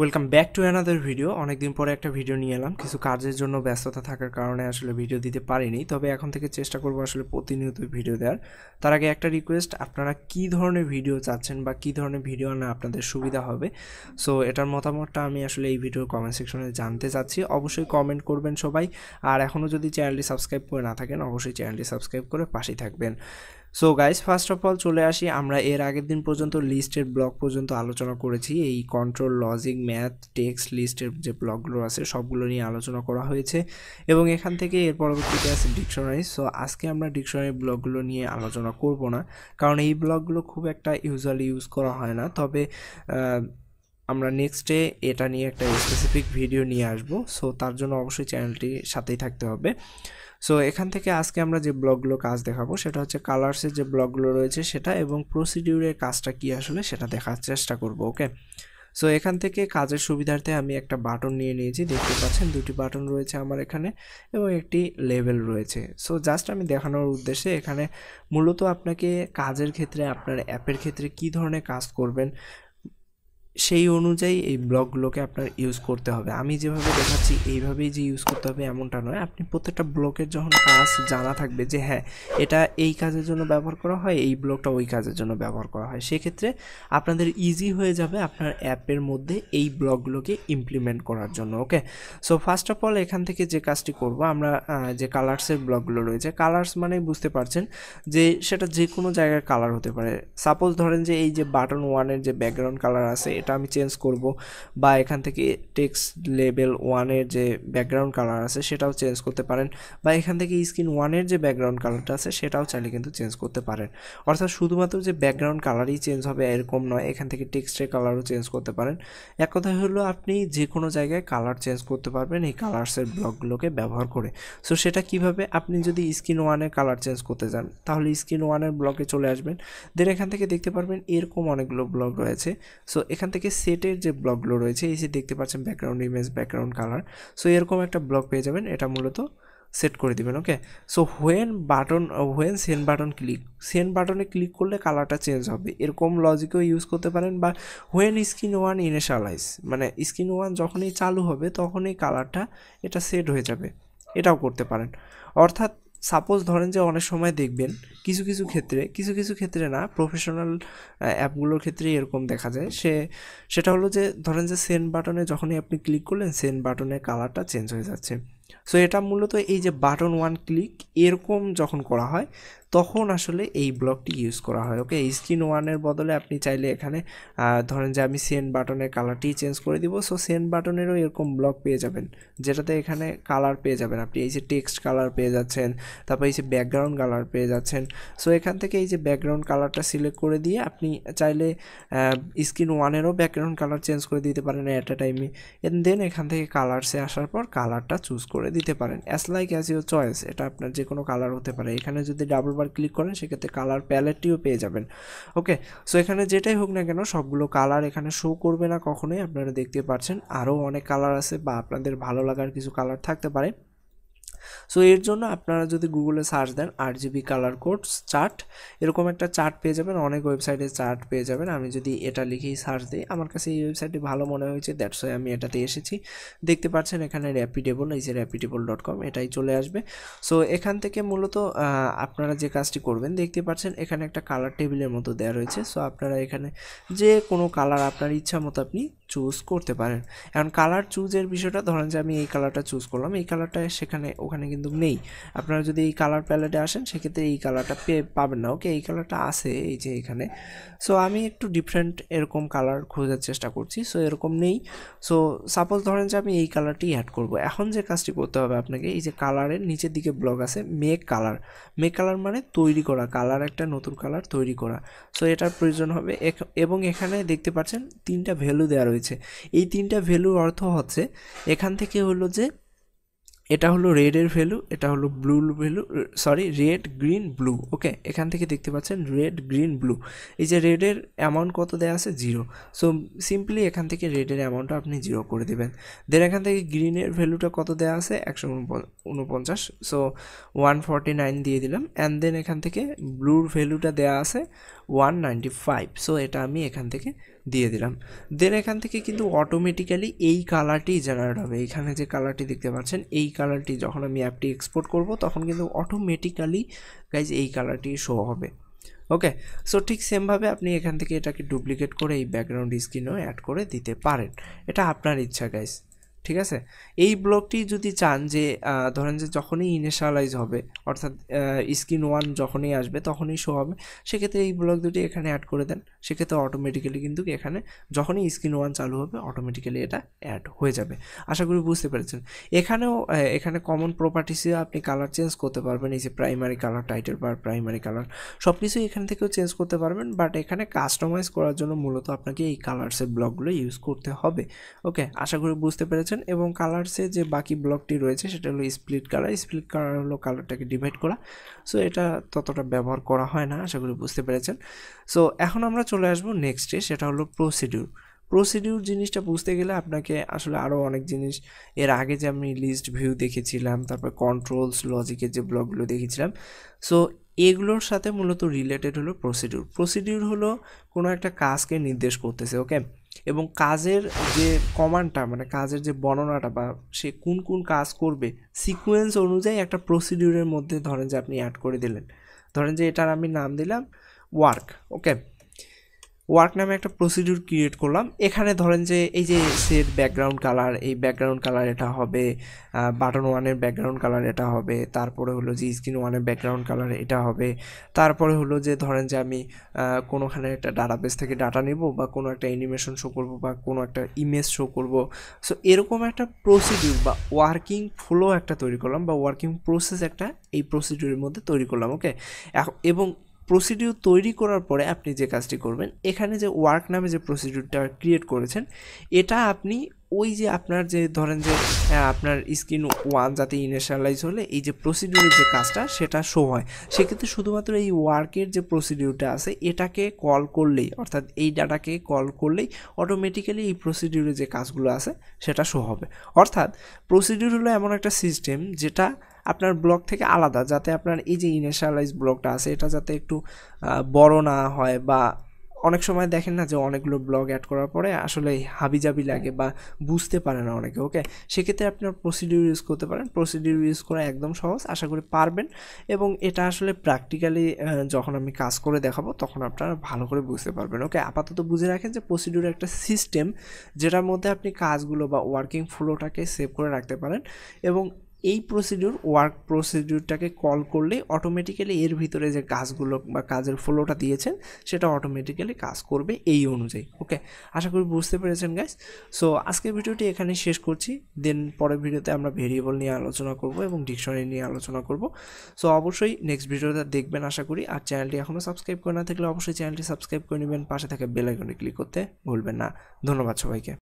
welcome back to another video অনেকদিন পরে একটা ভিডিও নিয়ে এলাম কিছু কাজের জন্য ব্যস্ততা থাকার কারণে আসলে ভিডিও দিতে পারিনি তবে এখন থেকে চেষ্টা করব আসলে প্রতিনিয়ত ভিডিও দেওয়ার তার আগে একটা রিকোয়েস্ট আপনারা কি ধরনের ভিডিও চাচ্ছেন বা কি ধরনের ভিডিও আনা আপনাদের সুবিধা হবে সো এটার মতামতটা আমি আসলে এই ভিডিওর কমেন্ট সেকশনে জানতে চাচ্ছি অবশ্যই কমেন্ট করবেন সবাই আর এখনও যদি চ্যানেলটি সাবস্ক্রাইব করে না থাকেন অবশ্যই চ্যানেলটি সাবস্ক্রাইব করে পাশেই থাকবেন so guys first of all চলে আসি আমরা এর আগের দিন পর্যন্ত লিস্টের ব্লক পর্যন্ত আলোচনা করেছি এই কন্ট্রোল লজিক ম্যাথ টেক্সট লিস্টের যে ব্লকগুলো আছে সবগুলো নিয়ে আলোচনা করা হয়েছে এবং এখান থেকে এর পরবর্তীতে আছে ডিকশনারি সো আজকে আমরা ডিকশনারি ব্লকগুলো নিয়ে আলোচনা করব না কারণ এই ব্লকগুলো খুব একটা ইউজুয়ালি ইউজ করা হয় না তবে আমরা নেক্সট ডে এটা নিয়ে একটা স্পেসিফিক ভিডিও নিয়ে আসব সো তার জন্য অবশ্যই চ্যানেলটির সাথেই থাকতে হবে সো এখান থেকে আজকে আমরা যে ব্লগগুলো কাজ দেখাবো সেটা হচ্ছে কালার্সের যে ব্লগগুলো রয়েছে সেটা এবং প্রসিডিউরের কাজটা কি আসলে সেটা দেখার চেষ্টা করব ওকে সো এখান থেকে কাজের সুবিধার্থে আমি একটা বাটন নিয়ে নিয়েছি দেখতে পাচ্ছেন দুটি বাটন রয়েছে আমার এখানে এবং একটি লেভেল রয়েছে সো জাস্ট আমি দেখানোর উদ্দেশ্যে এখানে মূলত আপনাকে কাজের ক্ষেত্রে আপনার অ্যাপের ক্ষেত্রে কি ধরনের কাজ করবেন সেই অনুযায়ী এই ব্লকগুলোকে আপনার ইউজ করতে হবে আমি যেভাবে দেখাচ্ছি এইভাবেই যে ইউজ করতে হবে এমনটা নয় আপনি প্রত্যেকটা ব্লকের যখন কাজ জানা থাকবে যে হ্যাঁ এটা এই কাজের জন্য ব্যবহার করা হয় এই ব্লকটা ওই কাজের জন্য ব্যবহার করা হয় সেক্ষেত্রে আপনাদের ইজি হয়ে যাবে আপনার অ্যাপের মধ্যে এই ব্লকগুলোকে ইমপ্লিমেন্ট করার জন্য okay so first of all এখান থেকে যে কাজটি করব আমরা যে কালার্সের ব্লকগুলো রয়েছে কালার্স মানে বুঝতে পারছেন যে সেটা যে কোনো জায়গার কালার হতে পারে সাপোজ ধরেন যে এই যে বাটন ওয়ানের যে ব্যাকগ্রাউন্ড কালার আছে এটা আমি চেঞ্জ করব বা এখান থেকে টেক্সট লেভেল ওয়ানের যে ব্যাকগ্রাউন্ড কালার আছে সেটাও চেঞ্জ করতে পারেন বা এখান থেকে স্ক্রিন ওয়ানের যে ব্যাকগ্রাউন্ড কালারটা আছে সেটাও চাইলে কিন্তু চেঞ্জ করতে পারেন অর্থাৎ শুধুমাত্র যে ব্যাকগ্রাউন্ড কালারই চেঞ্জ হবে এরকম নয় এখান থেকে টেক্সটের কালারও চেঞ্জ করতে পারেন এক কথা হলো আপনি যে কোনো জায়গায় কালার চেঞ্জ করতে পারবেন এই কালার্সের ব্লকগুলোকে ব্যবহার করে সো সেটা কিভাবে আপনি যদি স্ক্রিন ওয়ানের কালার চেঞ্জ করতে যান তাহলে স্ক্রিন ওয়ানের ব্লকে চলে আসবেন দেন এখান থেকে দেখতে পারবেন এরকম অনেকগুলো ব্লক রয়েছে সো এখান থেকে সেটের যে ব্লকগুলো রয়েছে এই যে দেখতে পাচ্ছেন background image background colour so এরকম একটা ব্লক পেয়ে যাবেন এটা মূলত সেট করে দিবেন okay so when button when send button click send বাটনে ক্লিক করলে কালারটা চেঞ্জ হবে এরকম লজিকও ইউজ করতে পারেন বা হোয়েন স্ক্রিন ওয়ান ইনেশালাইজ মানে স্ক্রিন ওয়ান যখনই চালু হবে তখনই কালারটা এটা সেট হয়ে যাবে এটাও করতে পারেন অর্থাৎ সাপোজ ধরেন যে অনেক সময় দেখবেন কিছু কিছু ক্ষেত্রে কিছু কিছু ক্ষেত্রে না প্রফেশনাল অ্যাপগুলোর ক্ষেত্রে এরকম দেখা যায় সে সেটা হলো যে ধরেন যে সেন্ড বাটনে যখনই আপনি ক্লিক করলেন সেন্ড বাটনের কালারটা চেঞ্জ হয়ে যাচ্ছে সো এটা মূলত এই যে বাটন ওয়ান ক্লিক এরকম যখন করা হয় তখন আসলে এই ব্লকটি ইউজ করা হয় ওকে স্ক্রিন ওয়ানের বদলে আপনি চাইলে এখানে ধরেন যে আমি সেন্ট বাটনের কালারটি চেঞ্জ করে দিব সো সেন্ট বাটনেরও এরকম ব্লক পেয়ে যাবেন যেটাতে এখানে কালার পেয়ে যাবেন আপনি এই যে টেক্সট কালার পেয়ে যাচ্ছেন তারপর এই যে ব্যাকগ্রাউন্ড কালার পেয়ে যাচ্ছেন সো এখান থেকে এই যে ব্যাকগ্রাউন্ড কালারটা সিলেক্ট করে দিয়ে আপনি চাইলে স্ক্রিন ওয়ানেরও ব্যাকগ্রাউন্ড কালার চেঞ্জ করে দিতে পারেন অ্যাট এ টাইমে দেন এখান থেকে কালার্সে আসার পর কালারটা চুজ করে করে দিতে পারেন as like as your choice এটা আপনার যে কোনো কালার হতে পারে এখানে যদি ডাবল বার ক্লিক করেন সেক্ষেত্রে কালার প্যালেটটিও পেয়ে যাবেন ওকে সো এখানে যেটাই হোক না কেন সবগুলো কালার এখানে শো করবে না কখনোই আপনারা দেখতে পাচ্ছেন আরও অনেক কালার আছে বা আপনাদের ভালো লাগার কিছু কালার থাকতে পারে সো এর জন্য আপনারা যদি গুগলে সার্চ দেন R GB colour codes chart এরকম একটা চার্ট পেয়ে যাবেন অনেক ওয়েবসাইটে চার্ট পেয়ে যাবেন আমি যদি এটা লিখেই সার্চ দিই আমার কাছে এই ওয়েবসাইটটি ভালো মনে হয়েছে দ্যাটস ওয়াই আমি এটাতে এসেছি দেখতে পাচ্ছেন এখানে র্যাপিডেবল এই যে র্যাপিডেবল ডট কম এটাই চলে আসবে সো এখান থেকে মূলত আপনারা যে কাজটি করবেন দেখতে পাচ্ছেন এখানে একটা কালার টেবিলের মতো দেওয়া রয়েছে সো আপনারা এখানে যে কোনো কালার আপনার ইচ্ছা মতো আপনি চুজ করতে পারেন এখন কালার চুজের বিষয়টা ধরেন যে আমি এই কালারটা চুজ করলাম এই কালারটা সেখানে ওখানে কিন্তু নেই আপনারা যদি এই কালার প্যালেটে আসেন সেক্ষেত্রে এই কালারটা পেয়ে পাবেন না ওকে এই কালারটা আছে এই যে এখানে সো আমি একটু ডিফারেন্ট এরকম কালার খোঁজার চেষ্টা করছি সো এরকম নেই সো সাপোজ ধরেন যে আমি এই কালারটি অ্যাড করব এখন যে কাজটি করতে হবে আপনাকে এই যে কালারের নিচের দিকে ব্লক আছে মেক কালার মেক কালার মানে তৈরি করা কালার একটা নতুন কালার তৈরি করা সো এটার প্রয়োজন হবে এবং এখানে দেখতে পাচ্ছেন তিনটা ভ্যালু দেওয়া রয়েছে রয়েছে এই তিনটা ভ্যালুর অর্থ হচ্ছে এখান থেকে হলো যে এটা হলো রেডের ভ্যালু এটা হলো blue value sorry red green blue okay এখান থেকে দেখতে পাচ্ছেন রেড গ্রিন ব্লু এই যে রেডের অ্যামাউন্ট কত দেওয়া আছে জিরো সো সিম্পলি এখান থেকে রেডের অ্যামাউন্টটা আপনি জিরো করে দেবেন দেন এখান থেকে গ্রিনের ভ্যালুটা কত দেওয়া আছে একশো উনপঞ্চাশ সো ওয়ান ফর্টি নাইন দিয়ে দিলাম অ্যান্ড দেন এখান থেকে ব্লুর ভ্যালুটা দেওয়া আছে ওয়ান নাইনটি ফাইভ সো এটা আমি এখান থেকে দিয়ে দিলাম দেন এখান থেকে কিন্তু অটোমেটিক্যালি এই কালারটি জেনারেট হবে এখানে যে কালারটি দেখতে পাচ্ছেন এই কালারটি যখন আমি অ্যাপটি এক্সপোর্ট করব তখন কিন্তু অটোমেটিক্যালি গাইজ এই কালারটি শো হবে ওকে সো ঠিক সেমভাবে আপনি এখান থেকে এটাকে ডুপ্লিকেট করে এই ব্যাকগ্রাউন্ড স্ক্রিনও অ্যাড করে দিতে পারেন এটা আপনার ইচ্ছা গাইজ ঠিক আছে এই ব্লকটি যদি চান যে ধরেন যে যখনই ইনিশিয়ালাইজ হবে অর্থাৎ স্ক্রিন ওয়ান যখনই আসবে তখনই শো হবে সেক্ষেত্রে এই ব্লক দুটি এখানে অ্যাড করে দেন সেক্ষেত্রে অটোমেটিক্যালি কিন্তু এখানে যখনই স্ক্রিন ওয়ান চালু হবে অটোমেটিক্যালি এটা অ্যাড হয়ে যাবে আশা করি বুঝতে পেরেছেন এখানেও এখানে কমন প্রপার্টিসে আপনি কালার চেঞ্জ করতে পারবেন এই যে primary colour title bar primary colour সব কিছুই এখান থেকেও চেঞ্জ করতে পারবেন বাট এখানে কাস্টমাইজ করার জন্য মূলত আপনাকে এই কালার্সের ব্লকগুলো ইউজ করতে হবে ওকে আশা করি বুঝতে পেরেছেন পাচ্ছেন এবং কালারসে যে বাকি ব্লকটি রয়েছে সেটা হলো স্প্লিট কালার স্প্লিট কালার হলো কালারটাকে ডিভাইড করা সো এটা ততটা ব্যবহার করা হয় না আশা করি বুঝতে পেরেছেন সো এখন আমরা চলে আসবো নেক্সটে সেটা হলো প্রসিডিউর প্রসিডিউর জিনিসটা বুঝতে গেলে আপনাকে আসলে আরও অনেক জিনিস এর আগে যে আমি লিস্ট ভিউ দেখেছিলাম তারপর কন্ট্রোলস লজিকের যে ব্লগগুলো দেখেছিলাম সো এগুলোর সাথে মূলত রিলেটেড হলো প্রসিডিউর প্রসিডিউর হলো কোনো একটা কাজকে নির্দেশ করতেছে ওকে এবং কাজের যে কমান্ডটা মানে কাজের যে বর্ণনাটা বা সে কোন কোন কাজ করবে সিকোয়েন্স অনুযায়ী একটা প্রসিডিউরের মধ্যে ধরেন যে আপনি অ্যাড করে দিলেন ধরেন যে এটার আমি নাম দিলাম ওয়ার্ক ওকে ওয়ার্ক নামে একটা প্রসিডিউর ক্রিয়েট করলাম এখানে ধরেন যে এই যে সেট ব্যাকগ্রাউন্ড কালার এই ব্যাকগ্রাউন্ড কালার এটা হবে বাটন ওয়ানের ব্যাকগ্রাউন্ড কালার এটা হবে তারপরে হলো যে স্ক্রিন ওয়ানের ব্যাকগ্রাউন্ড কালার এটা হবে তারপরে হলো যে ধরেন যে আমি কোনোখানে একটা ডাটাবেস থেকে ডাটা নেব বা কোনো একটা অ্যানিমেশন শো করব বা কোনো একটা ইমেজ শো করব সো এরকম একটা প্রসিডিউর বা ওয়ার্কিং ফ্লো একটা তৈরি করলাম বা ওয়ার্কিং প্রসেস একটা এই প্রসিডিউরের মধ্যে তৈরি করলাম ওকে এবং প্রসিডিউর তৈরি করার পরে আপনি যে কাজটি করবেন এখানে যে ওয়ার্ক নামে যে প্রসিডিউরটা ক্রিয়েট করেছেন এটা আপনি ওই যে আপনার যে ধরেন যে আপনার স্ক্রিন ওয়ান যাতে ইনিশিয়ালাইজ হলে এই যে প্রসিডিউরের যে কাজটা সেটা শো হয় সেক্ষেত্রে শুধুমাত্র এই ওয়ার্কের যে প্রসিডিউরটা আছে এটাকে কল করলেই অর্থাৎ এই ডাটাকে কল করলেই অটোমেটিক্যালি এই প্রসিডিউরে যে কাজগুলো আছে সেটা শো হবে অর্থাৎ প্রসিডিউর হলো এমন একটা সিস্টেম যেটা আপনার ব্লক থেকে আলাদা যাতে আপনার এই যে ইনিশিয়ালাইজ ব্লকটা আছে এটা যাতে একটু বড় না হয় বা অনেক সময় দেখেন না যে অনেকগুলো ব্লগ অ্যাড করার পরে আসলে হাবিজাবি লাগে বা বুঝতে পারে না অনেকে ওকে সেক্ষেত্রে আপনার প্রসিডিউর ইউজ করতে পারেন প্রসিডিউর ইউজ করা একদম সহজ আশা করি পারবেন এবং এটা আসলে প্র্যাকটিক্যালি যখন আমি কাজ করে দেখাবো তখন আপনারা ভালো করে বুঝতে পারবেন ওকে আপাতত বুঝে রাখেন যে প্রসিডিউর একটা সিস্টেম যেটার মধ্যে আপনি কাজগুলো বা ওয়ার্কিং ফ্লোটাকে সেভ করে রাখতে পারেন এবং এই প্রসিডিউর ওয়ার্ক প্রসিডিউরটাকে কল করলে অটোমেটিক্যালি এর ভিতরে যে কাজগুলো বা কাজের ফ্লোটা দিয়েছেন সেটা অটোমেটিক্যালি কাজ করবে এই অনুযায়ী ওকে আশা করি বুঝতে পেরেছেন গাইস সো আজকের ভিডিওটি এখানে শেষ করছি দেন পরের ভিডিওতে আমরা ভেরিয়েবল নিয়ে আলোচনা করব এবং ডিকশনারি নিয়ে আলোচনা করব সো অবশ্যই নেক্সট ভিডিওতে দেখবেন আশা করি আর চ্যানেলটি এখনও সাবস্ক্রাইব করে না থাকলে অবশ্যই চ্যানেলটি সাবস্ক্রাইব করে নেবেন পাশে থাকা বেলাইকনে ক্লিক করতে ভুলবেন না ধন্যবাদ সবাইকে